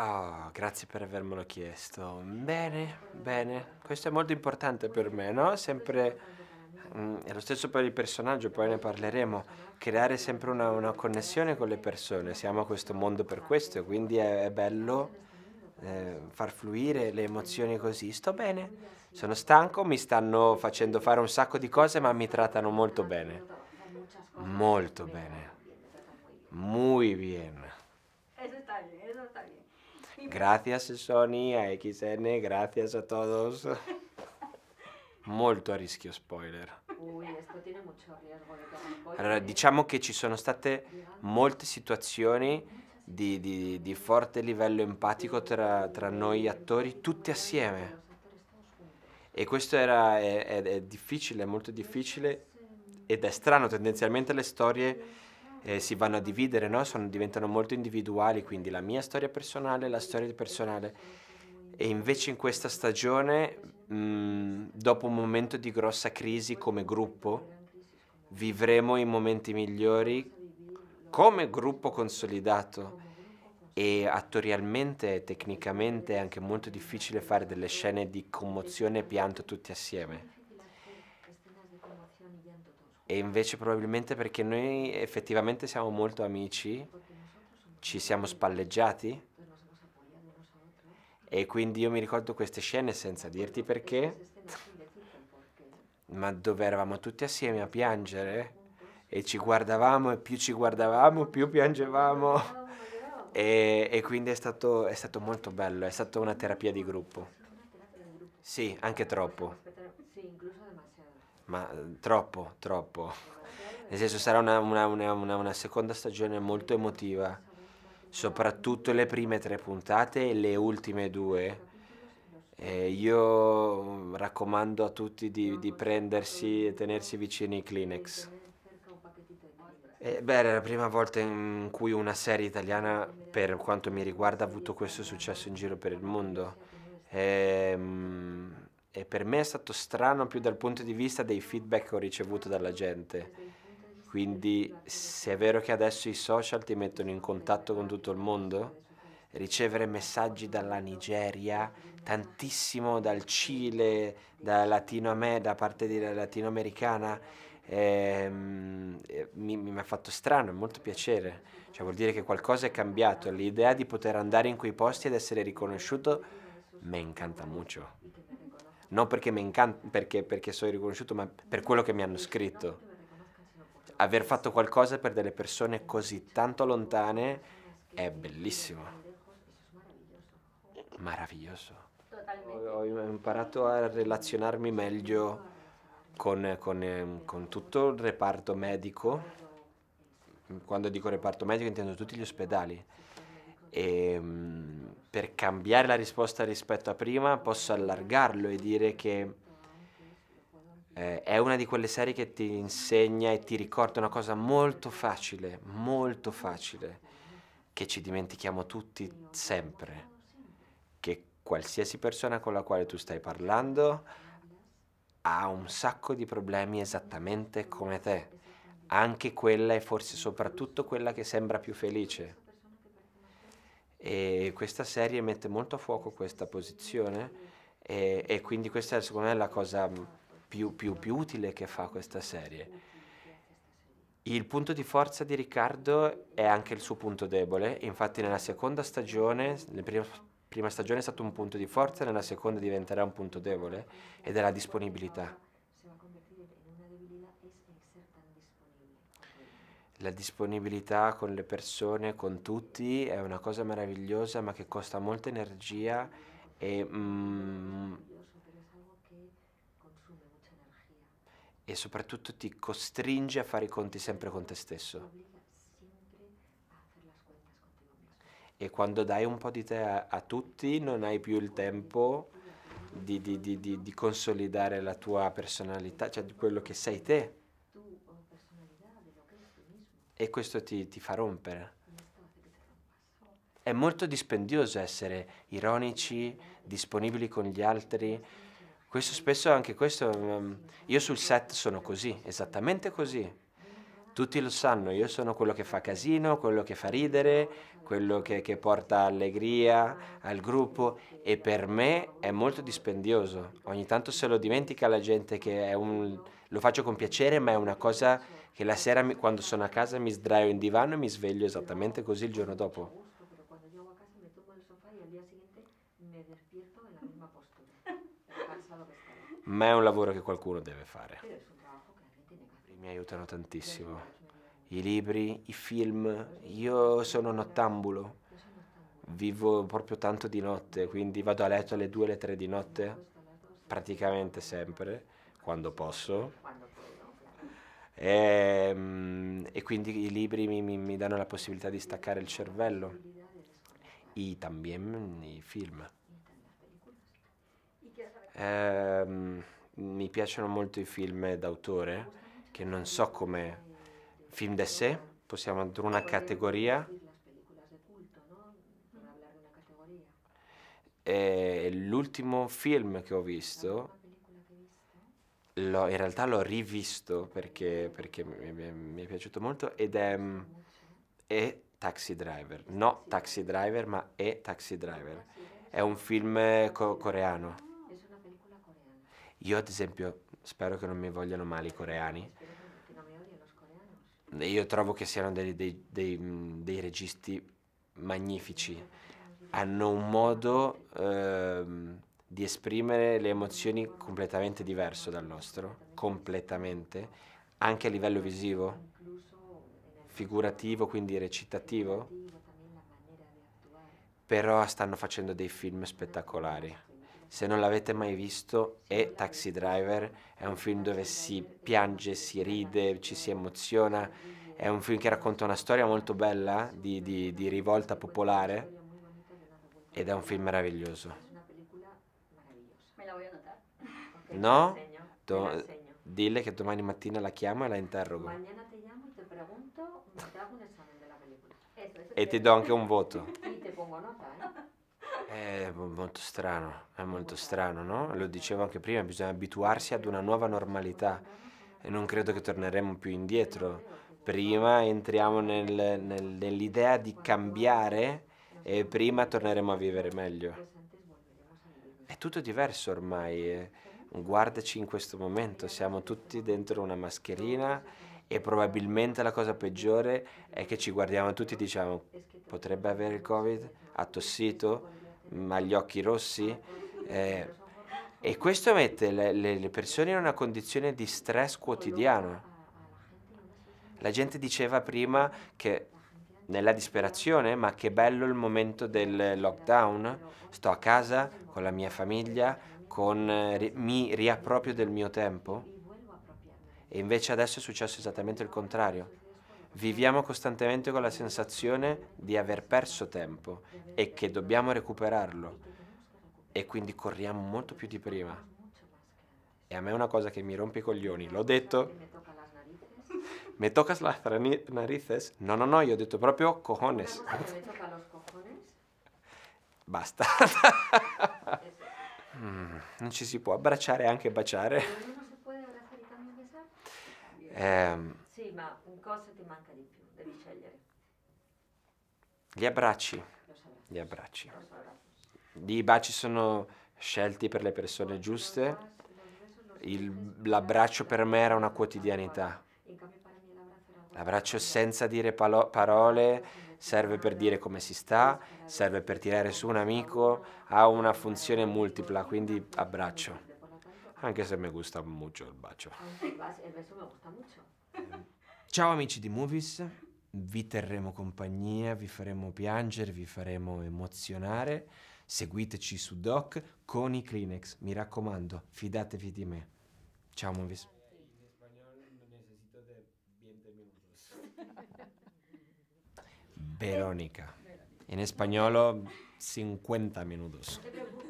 Oh, grazie per avermelo chiesto. Bene, bene. Questo è molto importante per me, no? Sempre... Mm, è lo stesso per il personaggio, poi ne parleremo. Creare sempre una, una connessione con le persone. Siamo a questo mondo per questo, quindi è, è bello eh, far fluire le emozioni così. Sto bene, sono stanco, mi stanno facendo fare un sacco di cose, ma mi trattano molto bene. Molto bene. Muy bien. Gracias Sony, a XN, gracias a todos. Molto a rischio spoiler. Allora, diciamo che ci sono state molte situazioni di, di, di forte livello empatico tra, tra, noi attori, tutti assieme. E questo era, è, è, è difficile, è molto difficile ed è strano, tendenzialmente le storie eh, si vanno a dividere, no? Sono, diventano molto individuali, quindi la mia storia personale, la storia personale. E invece in questa stagione, mh, dopo un momento di grossa crisi come gruppo, vivremo i momenti migliori come gruppo consolidato e attorialmente tecnicamente è anche molto difficile fare delle scene di commozione e pianto tutti assieme. E invece probabilmente perché noi effettivamente siamo molto amici, ci siamo spalleggiati. E quindi io mi ricordo queste scene senza dirti perché, ma dove eravamo tutti assieme a piangere e ci guardavamo e più ci guardavamo, più piangevamo. E, e quindi è stato, è stato molto bello, è stata una terapia di gruppo. Sì, anche troppo. Sì, incluso ma eh, troppo, troppo. Nel senso sarà una, una, una, una seconda stagione molto emotiva, soprattutto le prime tre puntate e le ultime due. Eh, io raccomando a tutti di, di, prendersi e tenersi vicini i Kleenex. Eh, beh, era la prima volta in cui una serie italiana, per quanto mi riguarda, ha avuto questo successo in giro per il mondo. E, ehm, e per me è stato strano più dal punto di vista dei feedback che ho ricevuto dalla gente. Quindi se è vero che adesso i social ti mettono in contatto con tutto il mondo, ricevere messaggi dalla Nigeria, tantissimo dal Cile, da, Latino, da parte latinoamericana, ehm, mi, mi ha fatto strano, è molto piacere. Cioè vuol dire che qualcosa è cambiato, l'idea di poter andare in quei posti ed essere riconosciuto mi incanta molto non perché, mi perché, perché sono riconosciuto, ma per quello che mi hanno scritto. Aver fatto qualcosa per delle persone così tanto lontane è bellissimo. Meraviglioso. Ho, imparato a relazionarmi meglio con, con, ehm, con tutto il reparto medico. Quando dico reparto medico intendo tutti gli ospedali. E, ehm, per cambiare la risposta rispetto a prima, posso allargarlo e dire che eh, è una di quelle serie che ti insegna e ti ricorda una cosa molto facile, molto facile, che ci dimentichiamo tutti sempre, che qualsiasi persona con la quale tu stai parlando ha un sacco di problemi esattamente come te, anche quella e forse soprattutto quella che sembra più felice e questa serie mette molto a fuoco questa posizione e, e quindi questa è secondo me la cosa mm, più, più, più utile che fa questa serie. Il punto di forza di Riccardo è anche il suo punto debole, infatti nella seconda stagione, nella prima, prima stagione è stato un punto di forza, nella seconda diventerà un punto debole ed è la disponibilità. una debilità essere tan la disponibilità con le persone, con tutti, è una cosa meravigliosa ma che costa molta energia e, mm, e soprattutto ti costringe a fare i conti sempre con te stesso. E quando dai un po' di te a, a tutti non hai più il tempo di, di, di, di consolidare la tua personalità, cioè di quello che sei te e questo ti, ti fa rompere. È molto dispendioso essere ironici, disponibili con gli altri. Questo spesso anche questo, ehm, io sul set sono così, esattamente così tutti lo sanno, io sono quello che fa casino, quello che fa ridere, quello che, che, porta allegria al gruppo e per me è molto dispendioso. Ogni tanto se lo dimentica la gente che un, lo faccio con piacere, ma è una cosa che la sera mi, quando sono a casa mi sdraio in divano e mi sveglio esattamente così il giorno dopo. Ma è un lavoro che qualcuno deve fare mi aiutano tantissimo. I libri, i film, io sono nottambulo, vivo proprio tanto di notte, quindi vado a letto alle 2 alle 3 di notte, praticamente sempre, quando posso. E, ehm, e quindi i libri mi, mi, mi danno la possibilità di staccare il cervello. e también, i film. Eh, mi piacciono molto i film d'autore che non so come film sé, possiamo andare una categoria. E l'ultimo film che ho visto, in realtà l'ho rivisto perché, perché mi, mi, mi, è piaciuto molto ed è, mm, è Taxi Driver. No Taxi Driver, ma è Taxi Driver. È un film eh, co- coreano. Io ad esempio Spero che non mi vogliano male i coreani. Io trovo che siano dei, dei, dei, mm, dei registi magnifici. Hanno un modo eh, di esprimere le emozioni completamente diverso dal nostro, completamente, anche a livello visivo, figurativo, quindi recitativo. Però stanno facendo dei film spettacolari. Se non l'avete mai visto è Taxi Driver, è un film dove si piange, si ride, ci si emoziona, è un film che racconta una storia molto bella di, di, di rivolta popolare ed è un film meraviglioso. No? Do, dille che domani mattina la chiamo e la interrogo. E ecco, ti do anche un voto. E ti pongo nota, eh? È molto strano, è molto strano, no? Lo dicevo anche prima, bisogna abituarsi ad una nuova normalità e non credo che torneremo più indietro. Prima entriamo nel, nel, nell'idea di cambiare e prima torneremo a vivere meglio. È tutto diverso ormai, eh. guardaci in questo momento, siamo tutti dentro una mascherina e probabilmente la cosa peggiore è che ci guardiamo tutti e diciamo potrebbe avere il covid, ha tossito, ma gli occhi rossi. Eh, e questo mette le, le persone in una condizione di stress quotidiano. La gente diceva prima che nella disperazione, ma che bello il momento del lockdown, sto a casa con la mia famiglia, con, eh, mi riapproprio del mio tempo. E invece adesso è successo esattamente il contrario. Viviamo costantemente con la sensazione di aver perso tempo e che dobbiamo recuperarlo e quindi corriamo molto più di prima. E a me è una cosa che mi rompe i coglioni, l'ho detto. ¿Me tocas las narices? No, no, no, io ho detto proprio cojones. Basta. Mm, non ci si può abbracciare e anche baciare. Eh, sì, ma un cosa ti manca di più? Devi scegliere. Gli abbracci. Gli abbracci. I baci sono scelti per le persone giuste. Il, l'abbraccio per me era una quotidianità. L'abbraccio senza dire palo- parole serve per dire come si sta, serve per tirare su un amico, ha una funzione multipla, quindi abbraccio. Anche se mi gusta molto il bacio. mi gusta molto. Ciao amici di Movies, vi terremo compagnia, vi faremo piangere, vi faremo emozionare. Seguiteci su Doc con i Kleenex, mi raccomando, fidatevi di me. Ciao Movies. Veronica. In spagnolo 50 minuti.